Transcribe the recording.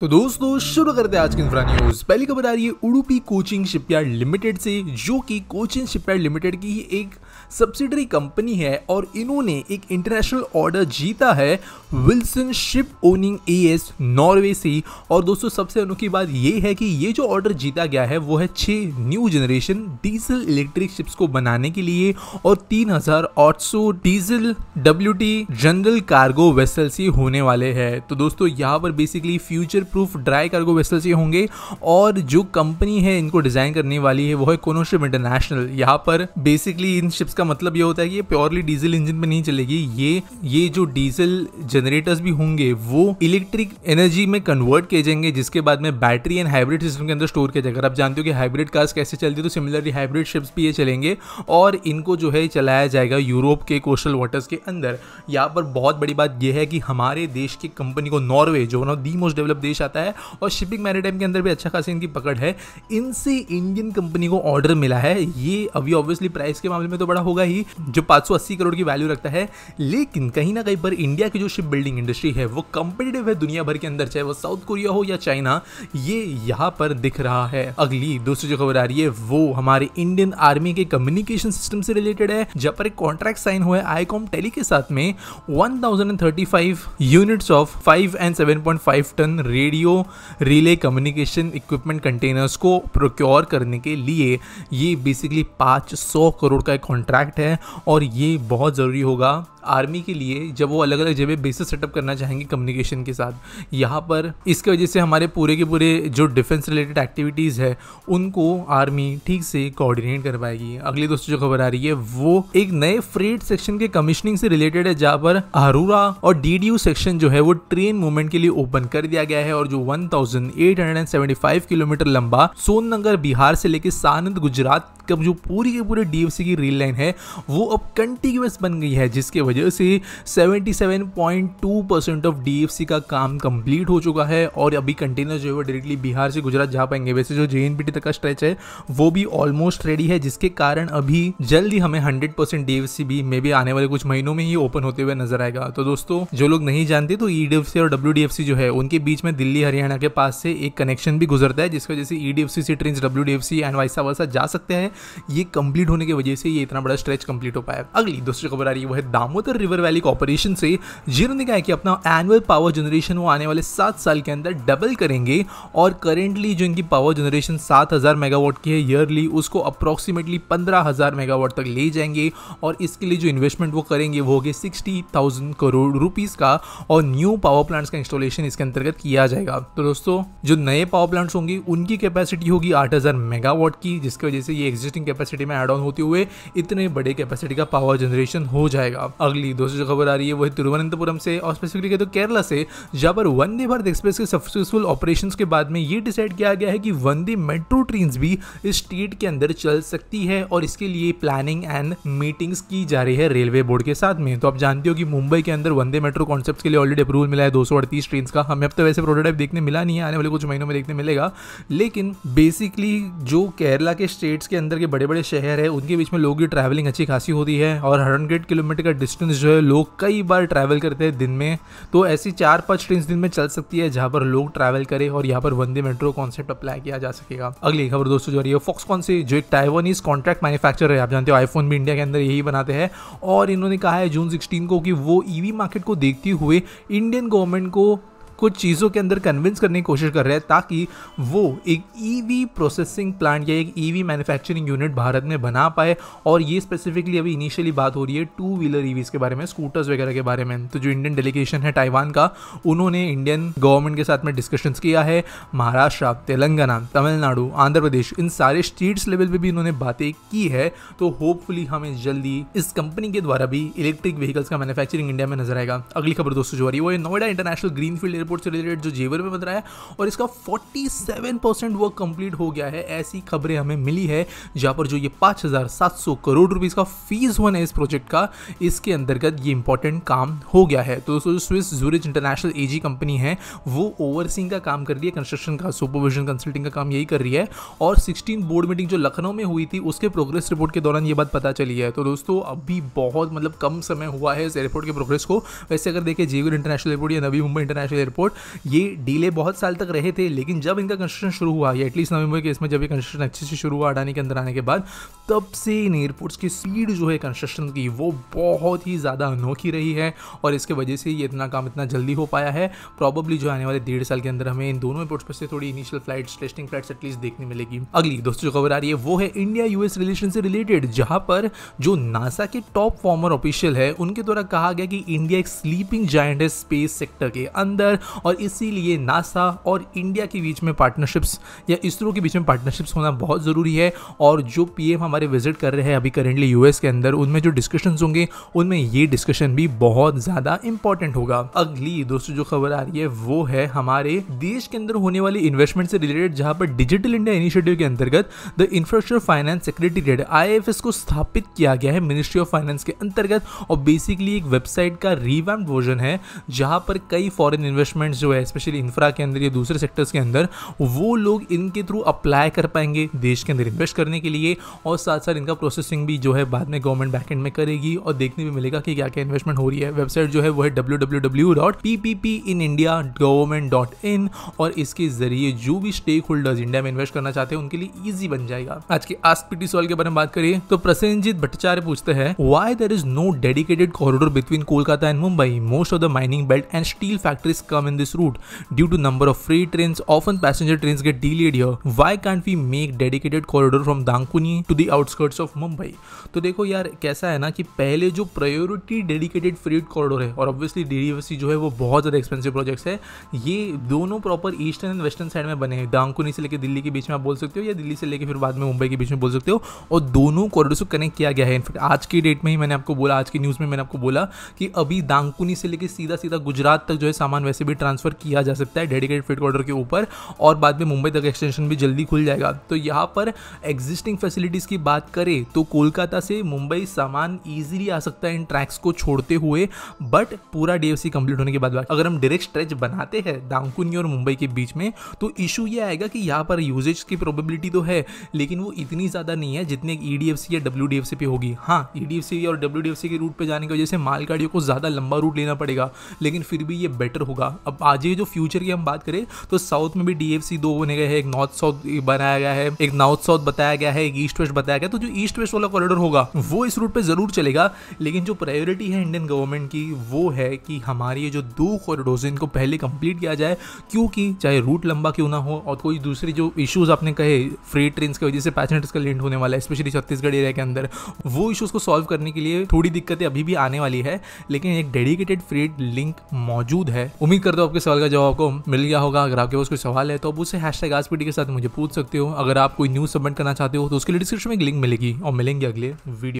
तो दोस्तों शुरू करते हैं आज की इंफ्रा न्यूज पहली खबर आ रही है उड़ुपी कोचिंग शिपयार्ड लिमिटेड से जो कि कोचिंग शिपयार्ड लिमिटेड की ही एक सब्सिडरी कंपनी है और इन्होंने एक इंटरनेशनल ऑर्डर जीता है Wilson ship owning A S Norway से और दोस्तों सबसे अनोखी बात यह है कि ये जो ऑर्डर जीता गया है वो है छः new generation diesel electric ships को बनाने के लिए और तीन diesel W general cargo vessel से होने वाले है तो दोस्तों यहाँ पर basically future proof dry cargo vessels ये होंगे और जो कंपनी है इनको डिज़ाइन करने वाली है वो है कोनोशिप इंटरनेशनल यहाँ पर बेसिकली इन शिप्स का मतलब ये होता है कि ये प्योरली डीजल इंजन पर नहीं चलेगी ये ये जो डीजल जनरेटर्स भी होंगे वो इलेक्ट्रिक एनर्जी में कन्वर्ट किए जाएंगे जिसके बाद में बैटरी एंड हाइब्रिड सिस्टम के अंदर स्टोर किया जाएगा अगर आप जानते हो कि हाइब्रिड कार्स कैसे चलती है तो सिमिलरली हाइब्रिड शिप्स भी ये चलेंगे और इनको जो है चलाया जाएगा यूरोप के कोस्टल वाटर्स के अंदर यहाँ पर बहुत बड़ी बात यह है कि हमारे देश की कंपनी को नॉर्वे जो one of the most developed देश पेश आता है और शिपिंग मैरिटाइम के अंदर भी अच्छा खासी इनकी पकड़ है इनसे इंडियन कंपनी को ऑर्डर मिला है ये अभी ऑब्वियसली प्राइस के मामले में तो बड़ा होगा ही जो 580 करोड़ की वैल्यू रखता है लेकिन कहीं ना कहीं पर इंडिया की जो शिप बिल्डिंग इंडस्ट्री है वो कंपिटेटिव है दुनिया भर के अंदर चाहे वो साउथ कोरिया हो या चाइना ये यहाँ पर दिख रहा है अगली दूसरी जो खबर आ रही है वो हमारे इंडियन आर्मी के कम्युनिकेशन सिस्टम से रिलेटेड है जब पर एक कॉन्ट्रैक्ट साइन हुआ है आईकॉम टेली के साथ में 1035 units of 5 and 7.5 ton rate radio relay communication equipment containers को प्रोक्योर करने के लिए ये बेसिकली 500 सौ करोड़ का एक कॉन्ट्रैक्ट है और ये बहुत ज़रूरी होगा आर्मी के लिए जब वो अलग अलग जगह बेसिस सेटअप करना चाहेंगे कम्युनिकेशन के साथ यहाँ पर इसके वजह से हमारे पूरे के पूरे जो डिफेंस रिलेटेड एक्टिविटीज़ है उनको आर्मी ठीक से कोऑर्डिनेट कर पाएगी अगली दोस्तों जो खबर आ रही है वो एक नए फ्रेट सेक्शन के कमिश्निंग से रिलेटेड है जहाँ पर अरूरा और डी सेक्शन जो है वो ट्रेन मूवमेंट के लिए ओपन कर दिया गया है और जो वन किलोमीटर लंबा सोननगर बिहार से लेकर सानंद गुजरात का जो पूरी के पूरे डीएफसी की रेल लाइन है वो अब कंटिन्यूस बन गई है जिसके वजह वजह से 77.2 परसेंट ऑफ डी का काम कंप्लीट हो चुका है और अभी कंटेनर जो है वो डायरेक्टली बिहार से गुजरात जा पाएंगे वैसे जो जे तक का स्ट्रेच है वो भी ऑलमोस्ट रेडी है जिसके कारण अभी जल्द ही हमें हंड्रेड परसेंट डी भी मे बी आने वाले कुछ महीनों में ही ओपन होते हुए नजर आएगा तो दोस्तों जो लोग नहीं जानते तो ई e और डब्ल्यू जो है उनके बीच में दिल्ली हरियाणा के पास से एक कनेक्शन भी गुजरता है जिसकी वजह से ई e से train W and vice versa जा सकते हैं ये कंप्लीट होने की वजह से ये इतना बड़ा स्ट्रेच कंप्लीट हो पाया अगली दूसरी खबर आ रही है वो दामोद कर रिवर वैली कॉपोरेशन से जिन्होंने कहा कि अपना एनुअल पावर जनरेशन वो आने वाले सात साल के अंदर डबल करेंगे और करेंटली जो इनकी पावर जनरेशन सात हज़ार मेगावाट की है ईयरली उसको अप्रॉक्सीमेटली पंद्रह हज़ार मेगावाट तक ले जाएंगे और इसके लिए जो इन्वेस्टमेंट वो करेंगे वो होगी सिक्सटी थाउजेंड करोड़ रुपीज़ का और न्यू पावर प्लांट्स का इंस्टॉलेशन इसके अंतर्गत किया जाएगा तो दोस्तों जो नए पावर प्लांट्स होंगे उनकी कैपेसिटी होगी आठ हज़ार मेगावाट की जिसकी वजह से ये एग्जिस्टिंग कैपेसिटी में एड ऑन होते हुए इतने बड़े कैपेसिटी का पावर जनरेशन हो जाएगा अगले अगली दूसरी जो खबर आ रही है वो है तिरुवनंतपुरम से और स्पेसिफिकली कहते तो केरला से जहाँ पर वंदे भारत एक्सप्रेस के सक्सेसफुल ऑपरेशन के बाद में ये डिसाइड किया गया है कि वंदे मेट्रो ट्रेन भी इस स्टेट के अंदर चल सकती है और इसके लिए प्लानिंग एंड मीटिंग्स की जा रही है रेलवे बोर्ड के साथ में तो आप जानते हो कि मुंबई के अंदर वंदे मेट्रो कॉन्सेप्ट के लिए ऑलरेडी अप्रूवल मिला है दो ट्रेन का हमें अब तो वैसे प्रोटोटाइप देखने मिला नहीं है आने वाले कुछ महीनों में देखने मिलेगा लेकिन बेसिकली जो केरला के स्टेट्स के अंदर के बड़े बड़े शहर है उनके बीच में लोगों की ट्रैवलिंग अच्छी खासी होती है और हंड्रेड किलोमीटर का डिस्टेंस डिस्टेंस जो है लोग कई बार ट्रैवल करते हैं दिन में तो ऐसी चार पांच ट्रेन दिन में चल सकती है जहां पर लोग ट्रैवल करें और यहाँ पर वंदे मेट्रो कॉन्सेप्ट अप्लाई किया जा सकेगा अगली खबर दोस्तों जो रही है फॉक्सकॉन से जो एक टाइवानीज कॉन्ट्रैक्ट मैन्युफैक्चर है आप जानते हो आईफोन भी इंडिया के अंदर यही बनाते हैं और इन्होंने कहा है जून सिक्सटीन को कि वो ईवी e मार्केट को देखते हुए इंडियन गवर्नमेंट को कुछ चीज़ों के अंदर कन्विंस करने की कोशिश कर रहे हैं ताकि वो एक ईवी प्रोसेसिंग प्लांट या एक ईवी मैन्युफैक्चरिंग यूनिट भारत में बना पाए और ये स्पेसिफिकली अभी इनिशियली बात हो रही है टू व्हीलर ईवीज़ के बारे में स्कूटर्स वगैरह के बारे में तो जो इंडियन डेलीगेशन है ताइवान का उन्होंने इंडियन गवर्नमेंट के साथ में डिस्कशन किया है महाराष्ट्र तेलंगाना तमिलनाडु आंध्र प्रदेश इन सारे स्टेट्स लेवल पर भी इन्होंने बातें की है तो होपफुली हमें जल्दी इस कंपनी के द्वारा भी इलेक्ट्रिक व्हीकल्स का मैन्युफैक्चरिंग इंडिया में नजर आएगा अगली खबर दोस्तों जो आ रही है वो नोएडा इंटरनेशनल ग्रीनफील्ड रिपोर्ट से रिलेटेड जो जेवर में बन रहा है और इसका 47 परसेंट वर्क कंप्लीट हो गया है ऐसी खबरें हमें मिली है जहां पर जो ये 5,700 करोड़ रुपीज़ का फीस वन है इस प्रोजेक्ट का इसके अंतर्गत ये इंपॉर्टेंट काम हो गया है तो दोस्तों जो Swiss Zurich international AG company है वो ओवरसींग का काम कर रही है कंस्ट्रक्शन का सुपरविजन कंसल्टिंग का काम यही कर रही है और सिक्सटीन बोर्ड मीटिंग जो लखनऊ में हुई थी उसके प्रोग्रेस रिपोर्ट के दौरान ये बात पता चली है तो दोस्तों अभी बहुत मतलब कम समय हुआ है इस एयरपोर्ट के प्रोग्रेस को वैसे अगर देखें जेवर इंटरनेशनल एयरपोर्ट या Navi Mumbai international airport airport ये डीले बहुत साल तक रहे थे लेकिन जब इनका कंस्ट्रक्शन शुरू हुआ या एटलीस्ट नवंबर के इसमें जब ये कंस्ट्रक्शन अच्छे से शुरू हुआ अडानी के अंदर आने के बाद तब से इन एयरपोर्ट्स की स्पीड जो है कंस्ट्रक्शन की वो बहुत ही ज़्यादा अनोखी रही है और इसके वजह से ये इतना काम इतना जल्दी हो पाया है प्रॉबली जो आने वाले डेढ़ साल के अंदर हमें इन दोनों एयरपोर्ट्स पर से थोड़ी initial flights testing flights at least देखने मिलेगी अगली दोस्तों जो खबर आ रही है वो है इंडिया यूएस रिलेशन से रिलेटेड जहां पर जो नासा के टॉप फॉर्मर ऑफिशियल है उनके द्वारा कहा गया कि इंडिया एक स्लीपिंग जाइंट है स्पेस सेक्टर के अंदर और इसीलिए नासा और इंडिया के बीच में पार्टनरशिप्स या इसरो के बीच में पार्टनरशिप्स होना बहुत ज़रूरी है और जो पी हमारे विजिट कर रहे हैं अभी करेंटली यू के अंदर उनमें जो डिस्कशन होंगे उनमें ये डिस्कशन भी बहुत ज़्यादा इंपॉर्टेंट होगा अगली दोस्तों जो खबर आ रही है वो है हमारे देश के अंदर होने वाली इन्वेस्टमेंट से रिलेटेड जहाँ पर डिजिटल इंडिया इनिशिएटिव के अंतर्गत the infrastructure finance secretariat I को स्थापित किया गया है मिनिस्ट्री ऑफ फाइनेंस के अंतर्गत और बेसिकली एक वेबसाइट का रिवैम वर्जन है जहाँ पर कई फॉरेन इन्वेस्टमेंट इन्वेस्टमेंट्स जो है स्पेशली इंफ्रा के अंदर या दूसरे सेक्टर्स के अंदर वो लोग इनके थ्रू अप्लाई कर पाएंगे देश के अंदर इन्वेस्ट करने के लिए और साथ साथ इनका प्रोसेसिंग भी जो है बाद में गवर्नमेंट बैकेंड में करेगी और देखने भी मिलेगा कि क्या क्या इन्वेस्टमेंट हो रही है वेबसाइट जो है वो है W W W dot P P P in India government dot in और इसके जरिए जो भी स्टेक होल्डर्स इंडिया में इन्वेस्ट करना चाहते हैं उनके लिए ईजी बन जाएगा आज के आस्क पीटी सॉल्व के बारे में बात करिए तो प्रसेंजित भट्टाचार्य पूछते हैं why there is no dedicated corridor between Kolkata and Mumbai most of the mining belt and steel factories come come in this route. Due to number of freight trains, often passenger trains get delayed here. Why can't we make dedicated corridor from Dankuni to the outskirts of Mumbai? तो देखो यार कैसा है ना कि पहले जो priority dedicated freight corridor है और ऑब्वियसली डीडीएफसी जो है वो बहुत ज़्यादा एक्सपेंसिव प्रोजेक्ट्स है ये दोनों proper eastern and western side में बने हैं दांकुनी से लेकर दिल्ली के बीच में आप बोल सकते हो या दिल्ली से लेकर फिर बाद में मुंबई के बीच में बोल सकते हो और दोनों कॉरिडोर्स को कनेक्ट किया गया है इनफैक्ट आज की डेट में ही मैंने आपको बोला आज की न्यूज़ में मैंने आपको बोला कि अभी दांकुनी से लेकर सीधा सीधा गुजरात तक जो है सामान वैसे भी ट्रांसफ़र किया जा सकता है डेडिकेटेड फिट क्वार्टर के ऊपर और बाद में मुंबई तक एक्सटेंशन भी जल्दी खुल जाएगा तो यहाँ पर एग्जिस्टिंग फैसिलिटीज़ की बात करें तो कोलकाता से मुंबई सामान ईजिली आ सकता है इन ट्रैक्स को छोड़ते हुए बट पूरा डी कंप्लीट होने के बाद अगर हम डायरेक्ट स्ट्रेच बनाते हैं दामकुनी और मुंबई के बीच में तो इशू ये आएगा कि यहाँ पर यूजेज की प्रोबेबिलिटी तो है लेकिन वो इतनी ज़्यादा नहीं है जितने ई डी एफ सी या डब्ल्यू डी एफ सी पे होगी हाँ ई डी एफ सी और डब्ल्यू डी एफ सी के रूट पे जाने की वजह से मालगाड़ियों को ज़्यादा लंबा रूट लेना पड़ेगा लेकिन फिर भी ये बेटर होगा अब आज जो फ्यूचर की हम बात करें तो साउथ में भी डी दो बने गए हैं एक नॉर्थ साउथ बनाया गया है एक नॉर्थ साउथ बताया गया है एक ईस्ट वेस्ट बताया गया तो जो ईस्ट वेस्ट वाला कॉरिडोर होगा वो इस रूट पर ज़रूर चलेगा लेकिन जो प्रायोरिटी है इंडियन गवर्नमेंट की वो है कि हमारे ये जो दो कॉरिडोर है इनको पहले कंप्लीट किया जाए क्योंकि चाहे रूट लंबा क्यों ना हो और कोई दूसरी जो इश्यूज़ आपने कहे फ्री ट्रेन की वजह से पैसेंजर्स का लेंट होने वाला है स्पेशली छत्तीसगढ़ एरिया के अंदर वो इशूज़ को सॉल्व करने के लिए थोड़ी दिक्कतें अभी भी आने वाली है लेकिन एक डेडिकेटेड फ्रीड लिंक मौजूद है उम्मीद कर करते आपके सवाल का जवाब आपको मिल गया होगा अगर आपके पास कोई सवाल है तो आप उसे हैश के साथ मुझे पूछ सकते हो अगर आप कोई न्यूज़ सबमिट करना चाहते हो तो उसके लिए डिस्क्रिप्शन में एक लिंक मिलेगी और मिलेंगे अगले वीडियो